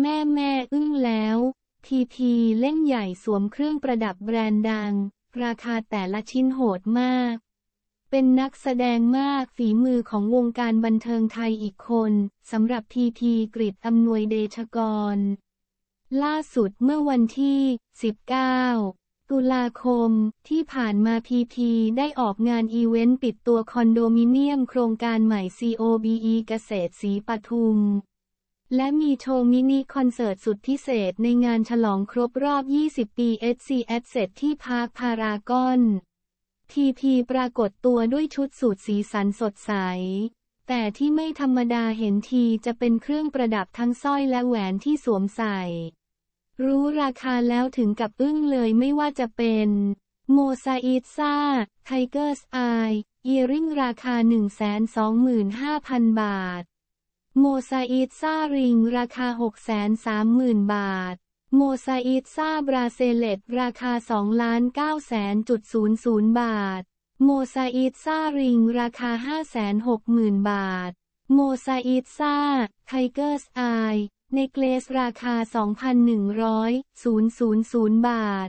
แม่แม่อึ้งแล้ว ทีทีเล่นใหญ่สวมเครื่องประดับแบรนด์ดัง ราคาแต่ละชิ้นโหดมาก เป็นนักแสดงมากฝีมือของวงการบันเทิงไทยอีกคนสำหรับทีทีกริดอำนวยเดชกร ล่าสุดเมื่อวันที่ 19 ตุลาคมที่ผ่านมาพีพีได้ออกงานอีเวนต์ปิดตัวคอนโดมิเนียมโครงการใหม่ COBE เกษตรสีปทุมและมีโชว์มินิคอนเสิร์ตสุดพิเศษในงานฉลองครบรอบ 20 ปี SC Asset ที่พาร์คพารากอนทีพีปรากฏตัวด้วยชุดสูทสีสันสดใส แต่ที่ไม่ธรรมดาเห็นทีจะเป็นเครื่องประดับทั้งสร้อยและแหวนที่สวมใส่ รู้ราคาแล้วถึงกับอึ้งเลยไม่ว่าจะเป็นโมซาอิซ่าไทเกอร์สไอเอริงราคา 125,000 บาทโมซาอิดซาริงราคา 630,000 บาท โมซาอิดซาบราเซเลตราคา 2 9 0 0 0บาท โมซาอิดซาริงราคา 560,000 บาท โมซาอิดซาไทเกอร์สไอในเกลส ราคา 2,100,000 บาท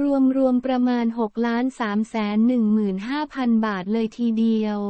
รวมรวมประมาณ 6 3 1 5 0 0 0 บาทเลยทีเดียว